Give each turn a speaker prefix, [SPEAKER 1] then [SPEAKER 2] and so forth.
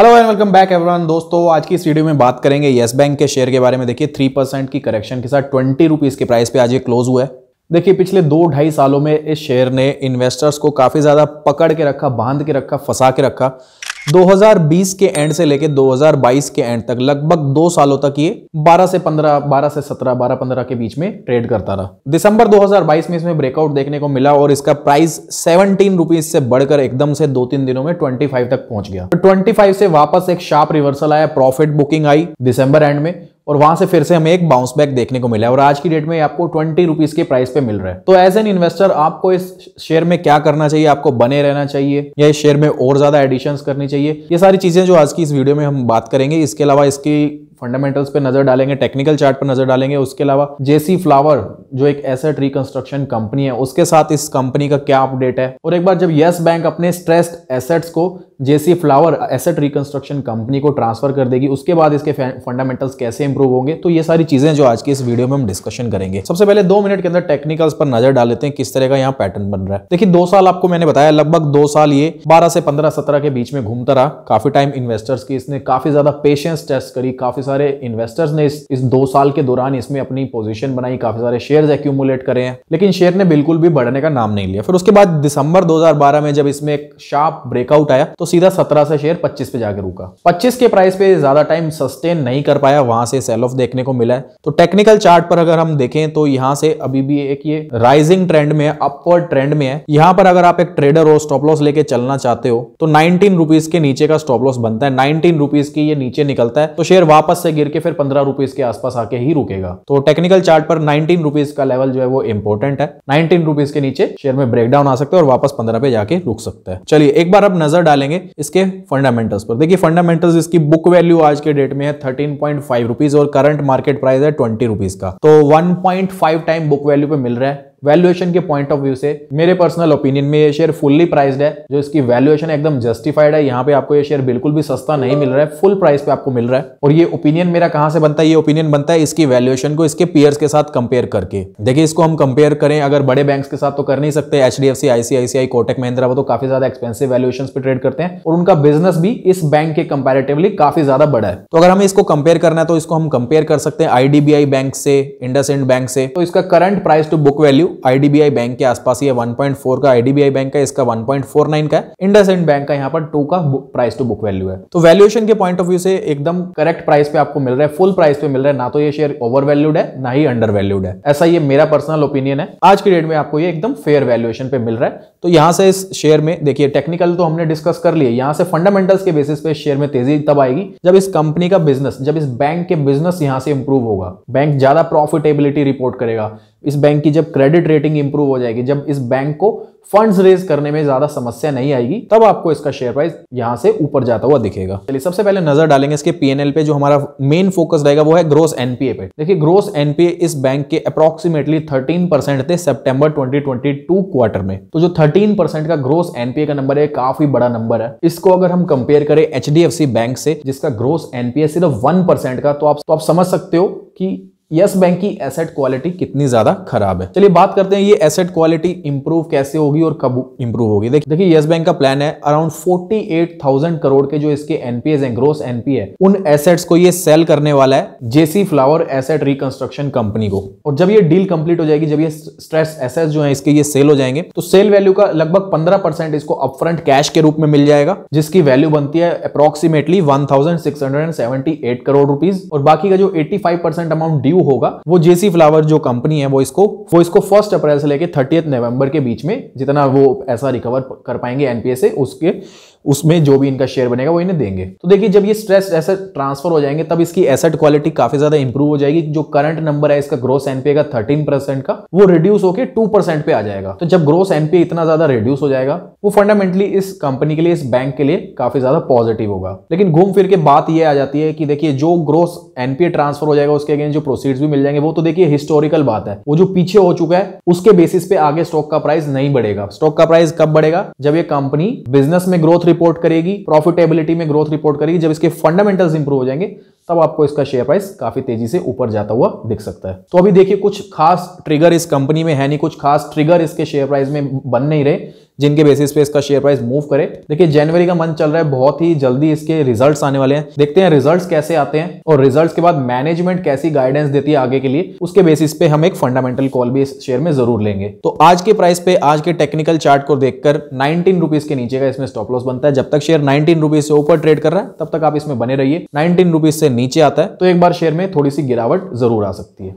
[SPEAKER 1] hello and welcome back everyone दोस्तों आज की इस वीडियो में बात करेंगे येस बैंक के शेयर के बारे में देखिए थ्री परसेंट की करेक्शन के साथ ट्वेंटी रुपीज़ के प्राइस पे आज ये क्लोज हुआ है देखिए पिछले दो ढाई सालों में इस शेयर ने इन्वेस्टर्स को काफ़ी ज़्यादा पकड़ के रखा बांध के रखा फंसा के रखा 2020 के एंड से लेके 2022 के एंड तक लगभग दो सालों तक ये 12 से 15, 12 से 17, 12, 15 के बीच में ट्रेड करता रहा दिसंबर 2022 में इसमें ब्रेकआउट देखने को मिला और इसका प्राइस सेवनटीन रुपीज से बढ़कर एकदम से दो तीन दिनों में 25 तक पहुंच गया तो 25 से वापस एक शार्प रिवर्सल आया प्रॉफिट बुकिंग आई दिसंबर एंड में और वहां से फिर से हमें एक बाउंस बैक देखने को मिला है और आज की डेट में आपको ट्वेंटी रुपीज के प्राइस पे मिल रहा है तो एज एन इन्वेस्टर आपको इस शेयर में क्या करना चाहिए आपको बने रहना चाहिए या इस शेयर में और ज्यादा एडिशन करनी चाहिए ये सारी चीजें जो आज की इस वीडियो में हम बात करेंगे इसके अलावा इसकी फंडामेंटल्स पे नजर डालेंगे टेक्निकल चार्ट पर नजर डालेंगे उसके अलावा जेसी फ्लावर जो एक एसेट रिकंस्ट्रक्शन कंपनी है उसके साथ इस कंपनी का क्या अपडेट है और एक बार जब यस बैंक अपने स्ट्रेस्ड एसेट्स को JC Flower Asset Reconstruction Company को ट्रांसफर कर देगी उसके बाद इसके फंडामेंटल्स कैसे इंप्रूव होंगे तो ये सारी चीजें जो आज की इस वीडियो में हम डिस्कशन करेंगे सबसे पहले दो मिनट के अंदर टेक्निकल्स पर नजर डाल लेते हैं किस तरह का यहाँ पैटर्न बन रहा है देखिए दो साल आपको मैंने बताया लगभग दो साल ये बारह से पंद्रह सत्रह के बीच में घूमता रहा काफी टाइम इन्वेस्टर्स की इसने काफी ज्यादा पेशेंस टेस्ट करी काफी सारे इन्वेस्टर्स ने इस, इस दो साल के दौरान इसमें अपनी पोजीशन बनाई काफी सारे शेयर एक्यूमुलेट करे हैं लेकिन शेयर ने बिल्कुल भी बढ़ने का नाम नहीं लिया फिर उसके बाद दिसंबर 2012 में जब इसमें एक शार्प ब्रेकआउट आया तो सीधा सत्रह से शेयर पच्चीस पे जाकर रुका पच्चीस के प्राइस पे ज्यादा टाइम सस्टेन नहीं कर पाया वहां से सेल ऑफ देखने को मिला है तो टेक्निकल चार्ट पर अगर हम देखें तो यहाँ से अभी भी एक ये राइजिंग ट्रेंड में है अपवर्ड ट्रेंड में है यहाँ पर अगर आप एक ट्रेडर हो स्टॉप लॉस लेके चलना चाहते हो तो नाइनटीन रुपीज के नीचे का स्टॉप लॉस बनता है नाइनटीन रुपीज की ये नीचे निकलता है तो शेयर वापस से गिर के फिर पंद्रह रुपीज के आसपास आके ही रुकेगा तो टेक्निकल चार्ट पर नाइनटीन रुपीज का लेवल जो है वो इंपॉर्टेंट है नाइनटीन रुपीज के नीचे शेयर में ब्रेक डाउन आ सकता है और वापस पंद्रह पे जाके रुक सकता है चलिए एक बार अब नजर डालेंगे इसके फंडामेंटल्स पर देखिए फंडामेंटल्स इसकी बुक वैल्यू आज के डेट में है थर्टीन पॉइंट फाइव रुपीज और करंट मार्केट प्राइस है ट्वेंटी रुपीज का तो one point five time book value पे मिल रहा है वैल्यूएशन के पॉइंट ऑफ व्यू से मेरे पर्सनल ओपिनियन में ये शेयर फुल्ली प्राइस्ड है जो इसकी वैल्यूएशन एकदम जस्टिफाइड है यहाँ पे आपको ये शेयर बिल्कुल भी सस्ता नहीं मिल रहा है फुल प्राइस पे आपको मिल रहा है और ये ओपिनियन मेरा कहाँ से बनता है ये ओपिनियन बनता है इसकी वैल्यूएशन को इसके पीयर्स के साथ कंपेयर करके देखिए इसको हम कंपेयर करें अगर बड़े बैंक के साथ तो कर नहीं सकते H D F C ICICI Kotak Mahindra वो तो काफी ज्यादा एक्सपेंसिव वैल्यूएशन पे ट्रेड करते हैं और उनका बिजनेस भी इस बैंक के कंपेरेटिवली काफी ज्यादा बड़ा है तो अगर हमें इसको कंपेयर करना है तो इसको हम कंपेयर कर सकते हैं आईडीबीआई बैंक से इंडस बैंक से तो इसका current price to book value IDBI Bank के आसपास ये 1.4 का आईडीबीआई बैंक है इसका 1.49 का है एंड बैंक का यहाँ पर टू का प्राइस टू बुक वैल्यू है तो वैल्यूएशन के पॉइंट ऑफ व्यू से एकदम करेक्ट प्राइस पे आपको मिल रहा है फुल प्राइस पे मिल रहा है ना तो ये शेयर ओवर वैल्यूड है ना ही अंडर वैल्यूड है ऐसा ये मेरा पर्सनल ओपिनियन है आज की डेट में आपको ये एकदम फेयर वैल्यूएशन पे मिल रहा है तो यहाँ से इस शेयर में देखिए टेक्निकल तो हमने डिस्कस कर लिए यहाँ से फंडामेंटल्स के बेसिस पे शेयर में तेजी तब आएगी जब इस कंपनी का बिजनेस जब इस बैंक के बिजनेस यहाँ से इंप्रूव होगा बैंक ज्यादा प्रॉफिटेबिलिटी रिपोर्ट करेगा इस बैंक की जब क्रेडिट क्रेडिट रेटिंग इंप्रूव हो जाएगी जब इस बैंक को फंड्स रेज करने में ज्यादा समस्या नहीं आएगी तब आपको इसका शेयर प्राइस यहां से ऊपर जाता हुआ दिखेगा चलिए सबसे पहले नजर डालेंगे इसके पीएनएल पे जो हमारा मेन फोकस रहेगा वो है ग्रोस एनपीए पे देखिए ग्रोस एनपीए इस बैंक के अप्रोक्सीमेटली थर्टीन परसेंट थे सेप्टेम्बर ट्वेंटी क्वार्टर में तो जो थर्टीन का ग्रोस एनपीए का नंबर है काफी बड़ा नंबर है इसको अगर हम कंपेयर करें एच बैंक से जिसका ग्रोस एनपीए सिर्फ वन का तो आप, तो आप समझ सकते हो कि यस बैंक की एसेट क्वालिटी कितनी ज्यादा खराब है चलिए बात करते हैं ये एसेट क्वालिटी इंप्रूव कैसे होगी और कब इंप्रूव होगी देखिए देखिए यस बैंक का प्लान है अराउंड 48,000 करोड़ के जो इसके एनपीए हैं ग्रोस एनपीए उन एसेट्स को ये सेल करने वाला है JC Flower Asset Reconstruction Company को और जब ये डील कंप्लीट हो जाएगी जब ये स्ट्रेस एसेट जो है इसके ये सेल हो जाएंगे तो सेल वैल्यू का लगभग पंद्रह इसको अपफ्रंट कैश के रूप में मिल जाएगा जिसकी वैल्यू बनती है अप्रोक्सीमेटली वन करोड़ रुपीज और बाकी का जो एट्टी अमाउंट ड्यू शुरू होगा वो जेसी फ्लावर जो कंपनी है वो इसको वो इसको फर्स्ट अप्रैल से लेकर थर्टियथ नवंबर के बीच में जितना वो ऐसा रिकवर कर पाएंगे एनपीएस से उसके उसमें जो भी इनका शेयर बनेगा वो इन्हें देंगे तो देखिए जब ये स्ट्रेस एसेट ट्रांसफर हो जाएंगे तब इसकी एसेट क्वालिटी काफी ज्यादा इंप्रूव हो जाएगी जो करंट नंबर है इसका ग्रोस एनपीए का थर्टीन परसेंट का वो रिड्यूस होकर टू परसेंट पे आ जाएगा तो जब ग्रोस एनपीए इतना ज्यादा रिड्यूस हो जाएगा वो फंडामेंटली इस कंपनी के लिए इस बैंक के लिए काफी ज्यादा पॉजिटिव होगा लेकिन घूम फिर के बात यह आ जाती है कि देखिए जो ग्रोस एनपीए ट्रांसफर हो जाएगा उसके अगेंस्ट जो प्रोसीड भी मिल जाएंगे वो तो देखिए हिस्टोरिकल बात है वो जो पीछे हो चुका है उसके बेसिस पे आगे स्टॉक का प्राइस नहीं बढ़ेगा स्टॉक का प्राइस कब बढ़ेगा जब ये कंपनी बिजनेस में ग्रोथ रिपोर्ट करेगी प्रॉफिटेबिलिटी में ग्रोथ रिपोर्ट करेगी जब इसके फंडामेंटल्स इंप्रूव हो जाएंगे तब आपको इसका शेयर प्राइस काफी तेजी से ऊपर जाता हुआ दिख सकता है तो अभी देखिए कुछ खास ट्रिगर इस कंपनी में है नहीं कुछ खास ट्रिगर इसके शेयर प्राइस में बन नहीं रहे जिनके बेसिस पे इसका शेयर प्राइस मूव करे देखिए जनवरी का मंथ चल रहा है बहुत ही जल्दी इसके रिजल्ट आने वाले हैं देखते हैं रिजल्ट कैसे आते हैं और रिजल्ट के बाद मैनेजमेंट कैसी गाइडेंस देती है आगे के लिए उसके बेसिस पे हम एक फंडामेंटल कॉल भी इस शेयर में जरूर लेंगे तो आज के प्राइस पे आज के टेक्निकल चार्ट को देखकर नाइनटीन रुपीज के नीचे का इसमें स्टॉप लॉस बनता है जब तक शेयर नाइनटीन रुपीज से ऊपर ट्रेड कर रहा है तब तक आप इसमें बने रहिए नाइनटीन रुपीज से नीचे आता है तो एक बार शेयर में थोड़ी सी गिरावट जरूर आ सकती है